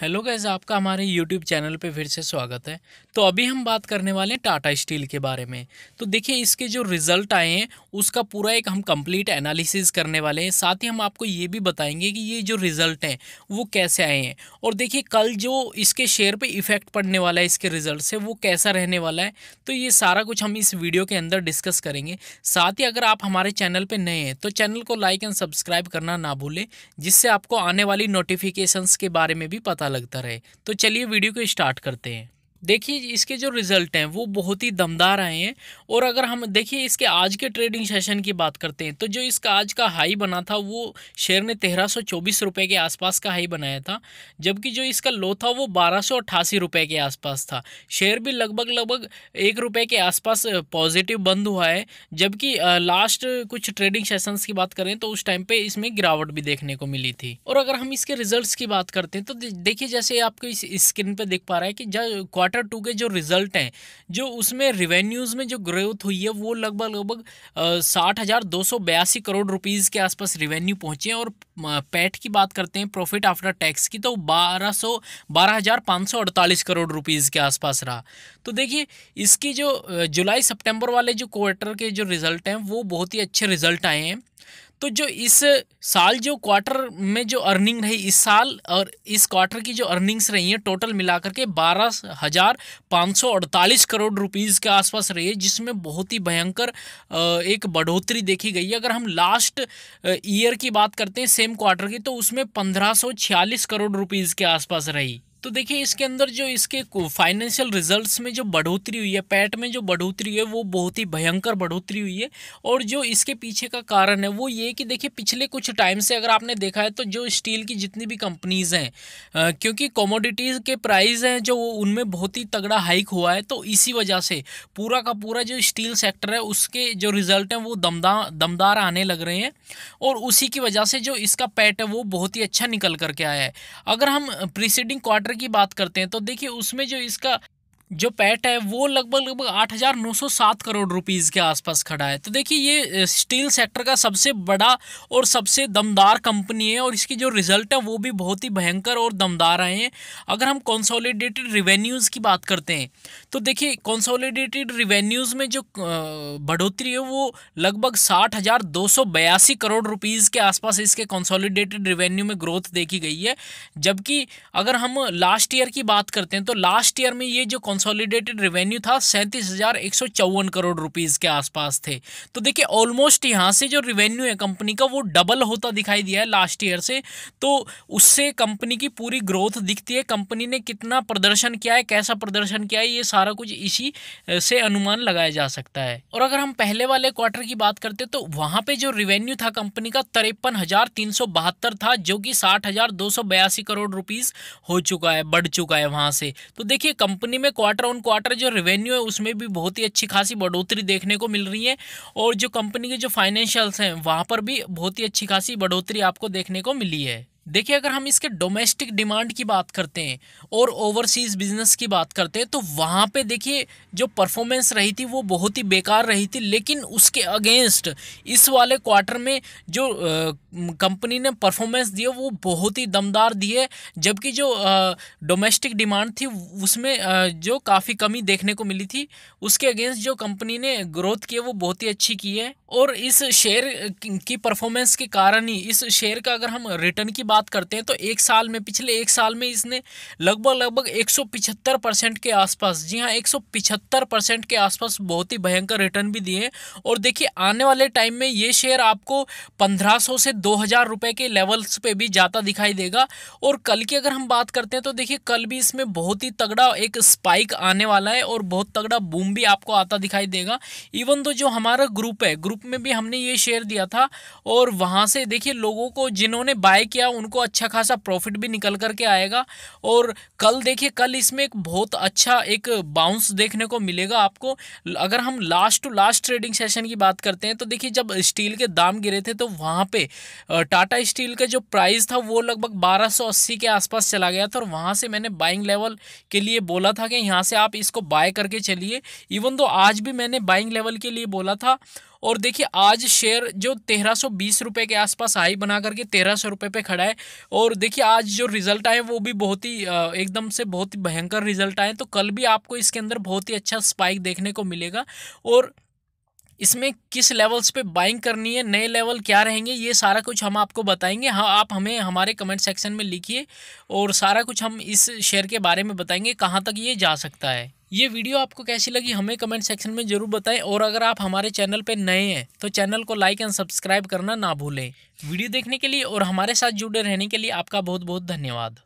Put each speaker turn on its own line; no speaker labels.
hello guys आपका हमारे YouTube channel पे फिर से स्वागत है तो अभी हम बात करने वाले हैं टाटा स्टील के बारे में तो देखिए इसके जो रिज़ल्ट आए हैं उसका पूरा एक हम कंप्लीट एनालिसिस करने वाले हैं साथ ही हम आपको ये भी बताएंगे कि ये जो रिज़ल्ट हैं वो कैसे आए हैं और देखिए कल जो इसके शेयर पर इफ़ेक्ट पड़ने वाला है इसके रिज़ल्ट से वो कैसा रहने वाला है तो ये सारा कुछ हम इस वीडियो के अंदर डिस्कस करेंगे साथ ही अगर आप हमारे चैनल पर नए हैं तो चैनल को लाइक एंड सब्सक्राइब करना ना भूलें जिससे आपको आने वाली नोटिफिकेशन के बारे में भी पता पता लगता रहे तो चलिए वीडियो को स्टार्ट करते हैं देखिए इसके जो रिज़ल्ट हैं वो बहुत ही दमदार आए हैं और अगर हम देखिए इसके आज के ट्रेडिंग सेशन की बात करते हैं तो जो इसका आज का हाई बना था वो शेयर ने तेरह सौ चौबीस रुपये के आसपास का हाई बनाया था जबकि जो इसका लो था वो बारह सौ अट्ठासी रुपये के आसपास था शेयर भी लगभग लगभग एक रुपये के आसपास पॉजिटिव बंद हुआ है जबकि लास्ट कुछ ट्रेडिंग सेशंस की बात करें तो उस टाइम पर इसमें गिरावट भी देखने को मिली थी और अगर हम इसके रिजल्ट की बात करते हैं तो देखिए जैसे आपको इस स्क्रीन पर देख पा रहा है कि जब क्वार्टर टू के जो रिजल्ट हैं जो उसमें रिवेन्यूज़ में जो ग्रोथ हुई है वो लगभग लगभग साठ हज़ार दो सौ बयासी करोड़ रुपीज़ के आसपास रिवेन्यू पहुँचे हैं और पैट की बात करते हैं प्रॉफिट आफ्टर टैक्स की तो बारह सौ बारह हज़ार पाँच सौ अड़तालीस करोड़ रुपीज़ के आसपास रहा तो देखिए इसकी जो जुलाई सितंबर वाले जो क्वार्टर के जो रिज़ल्ट हैं वो बहुत ही अच्छे रिज़ल्ट आए हैं तो जो इस साल जो क्वार्टर में जो अर्निंग रही इस साल और इस क्वार्टर की जो अर्निंग्स रही हैं टोटल मिलाकर के बारह हज़ार पाँच सौ अड़तालीस करोड़ रुपीज़ के आसपास रही है जिसमें बहुत ही भयंकर एक बढ़ोतरी देखी गई है अगर हम लास्ट ईयर की बात करते हैं सेम क्वार्टर की तो उसमें पंद्रह सौ छियालीस करोड़ रुपीज़ के आसपास रही तो देखिए इसके अंदर जो इसके फाइनेंशियल रिजल्ट्स में जो बढ़ोतरी हुई है पैट में जो बढ़ोतरी है वो बहुत ही भयंकर बढ़ोतरी हुई है और जो इसके पीछे का कारण है वो ये कि देखिए पिछले कुछ टाइम से अगर आपने देखा है तो जो स्टील की जितनी भी कंपनीज़ हैं क्योंकि कॉमोडिटीज़ के प्राइस हैं जो उनमें बहुत ही तगड़ा हाइक हुआ है तो इसी वजह से पूरा का पूरा जो स्टील सेक्टर है उसके जो रिज़ल्ट हैं वो दमदा दमदार आने लग रहे हैं और उसी की वजह से जो इसका पैट है वो बहुत ही अच्छा निकल करके आया है अगर हम प्रिसडिंग क्वार्टर की बात करते हैं तो देखिए उसमें जो इसका जो पैट है वो लगभग लगभग आठ हज़ार नौ सौ सात करोड़ रुपीज़ के आसपास खड़ा है तो देखिए ये स्टील सेक्टर का सबसे बड़ा और सबसे दमदार कंपनी है और इसकी जो रिज़ल्ट है वो भी बहुत ही भयंकर और दमदार आए हैं अगर हम कंसोलिडेटेड रिवेन्यूज़ की बात करते हैं तो देखिए कंसोलिडेटेड रिवेन्यूज़ में जो बढ़ोतरी है वो लगभग साठ हज़ार दो सौ बयासी करोड़ रुपीज़ के आसपास इसके कॉन्सोलिडेटेड रिवेन्यू में ग्रोथ देखी गई है जबकि अगर हम लास्ट ईयर की बात करते हैं तो लास्ट ईयर में ये जो कंसोलिडेटेड रेवेन्यू था सैंतीस हज़ार एक सौ चौवन करोड़ रुपीज़ के आसपास थे तो देखिए ऑलमोस्ट यहाँ से जो रेवेन्यू है कंपनी का वो डबल होता दिखाई दिया है लास्ट ईयर से तो उससे कंपनी की पूरी ग्रोथ दिखती है कंपनी ने कितना प्रदर्शन किया है कैसा प्रदर्शन किया है ये सारा कुछ इसी से अनुमान लगाया जा सकता है और अगर हम पहले वाले क्वार्टर की बात करते तो वहाँ पे जो रेवेन्यू था कंपनी का तिरपन हजार तीन सौ बहत्तर था जो कि साठ हजार दो सौ बयासी करोड़ रुपीज हो चुका है बढ़ चुका है वहां से तो देखिए कंपनी में क्वार्टर ऑन क्वार्टर जो रेवेन्यू है उसमें भी बहुत ही अच्छी खासी बढ़ोतरी देखने को मिल रही है और जो कंपनी के जो फाइनेंशियल्स हैं वहाँ पर भी बहुत ही अच्छी खासी बढ़ोतरी आपको देखने को मिली है देखिए अगर हम इसके डोमेस्टिक डिमांड की बात करते हैं और ओवरसीज़ बिज़नेस की बात करते हैं तो वहाँ पे देखिए जो परफॉर्मेंस रही थी वो बहुत ही बेकार रही थी लेकिन उसके अगेंस्ट इस वाले क्वार्टर में जो कंपनी ने परफॉर्मेंस दिया वो बहुत ही दमदार दिए जबकि जो डोमेस्टिक डिमांड थी उसमें आ, जो काफ़ी कमी देखने को मिली थी उसके अगेंस्ट जो कंपनी ने ग्रोथ की है वो बहुत ही अच्छी की है और इस शेयर की परफॉर्मेंस के कारण ही इस शेयर का अगर हम रिटर्न की बात बात करते हैं तो एक साल में पिछले एक साल में इसने लगभग लगभग 175 परसेंट के आसपास जी हाँ 175 परसेंट के आसपास बहुत ही भयंकर रिटर्न भी दिए हैं और देखिए आने वाले टाइम में ये शेयर आपको 1500 से 2000 रुपए के लेवल्स पे भी जाता दिखाई देगा और कल की अगर हम बात करते हैं तो देखिए कल भी इसमें बहुत ही तगड़ा एक स्पाइक आने वाला है और बहुत तगड़ा बूम भी आपको आता दिखाई देगा इवन तो जो हमारा ग्रुप है ग्रुप में भी हमने ये शेयर दिया था और वहाँ से देखिए लोगों को जिन्होंने बाय किया उन उनको अच्छा खासा प्रॉफिट भी निकल कर के आएगा और कल देखिए कल इसमें एक बहुत अच्छा एक बाउंस देखने को मिलेगा आपको अगर हम last to last trading session की बात करते हैं तो देखिए जब स्टील के दाम गिरे थे तो वहाँ पे टाटा स्टील का जो प्राइस था वो लगभग 1280 के आसपास चला गया था और वहाँ से मैंने बाइंग लेवल के लिए बोला था कि यहाँ से आप इसको बाय करके चलिए इवन तो आज भी मैंने बाइंग लेवल के लिए बोला था और देखिए आज शेयर जो तेरह सौ बीस रुपये के आसपास आई बना करके तेरह सौ रुपये पर खड़ा है और देखिए आज जो रिजल्ट आए वो भी बहुत ही एकदम से बहुत ही भयंकर रिजल्ट आए तो कल भी आपको इसके अंदर बहुत ही अच्छा स्पाइक देखने को मिलेगा और इसमें किस लेवल्स पे बाइंग करनी है नए लेवल क्या रहेंगे ये सारा कुछ हम आपको बताएंगे हाँ आप हमें हमारे कमेंट सेक्शन में लिखिए और सारा कुछ हम इस शेयर के बारे में बताएंगे कहाँ तक ये जा सकता है ये वीडियो आपको कैसी लगी हमें कमेंट सेक्शन में ज़रूर बताएं और अगर आप हमारे चैनल पर नए हैं तो चैनल को लाइक एंड सब्सक्राइब करना ना भूलें वीडियो देखने के लिए और हमारे साथ जुड़े रहने के लिए आपका बहुत बहुत धन्यवाद